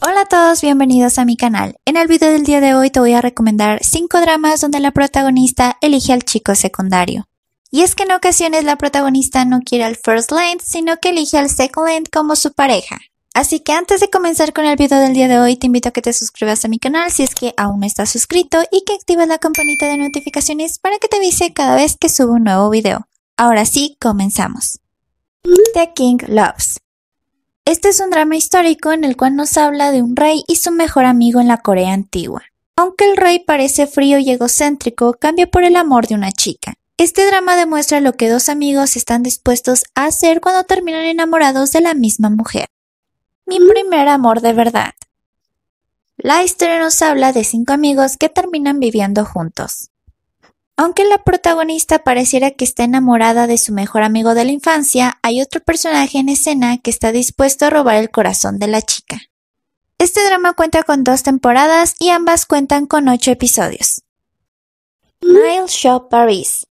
Hola a todos, bienvenidos a mi canal. En el video del día de hoy te voy a recomendar 5 dramas donde la protagonista elige al chico secundario. Y es que en ocasiones la protagonista no quiere al first land, sino que elige al second land como su pareja. Así que antes de comenzar con el video del día de hoy, te invito a que te suscribas a mi canal si es que aún no estás suscrito y que actives la campanita de notificaciones para que te avise cada vez que subo un nuevo video. Ahora sí, comenzamos. The King Loves este es un drama histórico en el cual nos habla de un rey y su mejor amigo en la Corea antigua. Aunque el rey parece frío y egocéntrico, cambia por el amor de una chica. Este drama demuestra lo que dos amigos están dispuestos a hacer cuando terminan enamorados de la misma mujer. Mi primer amor de verdad. La historia nos habla de cinco amigos que terminan viviendo juntos. Aunque la protagonista pareciera que está enamorada de su mejor amigo de la infancia, hay otro personaje en escena que está dispuesto a robar el corazón de la chica. Este drama cuenta con dos temporadas y ambas cuentan con ocho episodios. Nile Shaw Paris.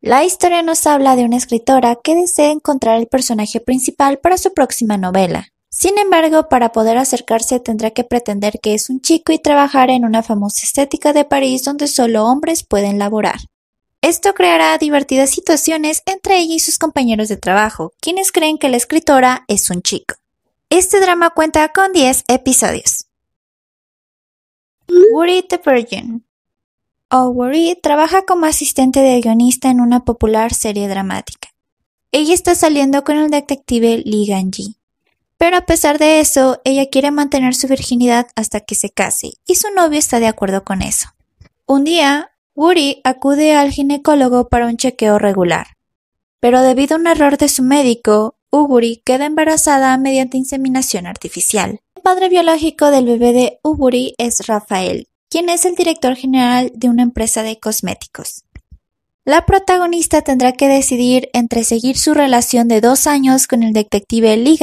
La historia nos habla de una escritora que desea encontrar el personaje principal para su próxima novela. Sin embargo, para poder acercarse tendrá que pretender que es un chico y trabajar en una famosa estética de París donde solo hombres pueden laborar. Esto creará divertidas situaciones entre ella y sus compañeros de trabajo, quienes creen que la escritora es un chico. Este drama cuenta con 10 episodios. Worry the Virgin. Oh, Worry trabaja como asistente de guionista en una popular serie dramática. Ella está saliendo con el detective Lee Ganji, pero a pesar de eso, ella quiere mantener su virginidad hasta que se case, y su novio está de acuerdo con eso. Un día, Woody acude al ginecólogo para un chequeo regular. Pero debido a un error de su médico, Uburi queda embarazada mediante inseminación artificial. El padre biológico del bebé de Uburi es Rafael, quien es el director general de una empresa de cosméticos. La protagonista tendrá que decidir entre seguir su relación de dos años con el detective Lee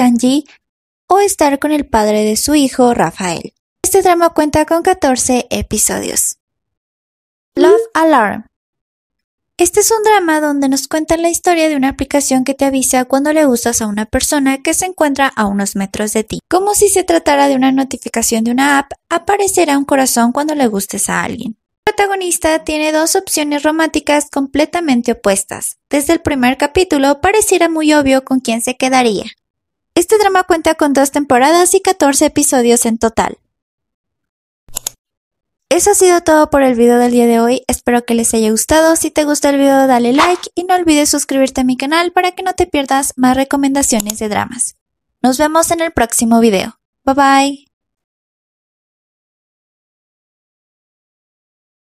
o estar con el padre de su hijo, Rafael. Este drama cuenta con 14 episodios. Love Alarm. Este es un drama donde nos cuentan la historia de una aplicación que te avisa cuando le gustas a una persona que se encuentra a unos metros de ti. Como si se tratara de una notificación de una app, aparecerá un corazón cuando le gustes a alguien. El protagonista tiene dos opciones románticas completamente opuestas. Desde el primer capítulo pareciera muy obvio con quién se quedaría. Este drama cuenta con dos temporadas y 14 episodios en total. Eso ha sido todo por el video del día de hoy, espero que les haya gustado, si te gusta el video dale like y no olvides suscribirte a mi canal para que no te pierdas más recomendaciones de dramas. Nos vemos en el próximo video. Bye bye.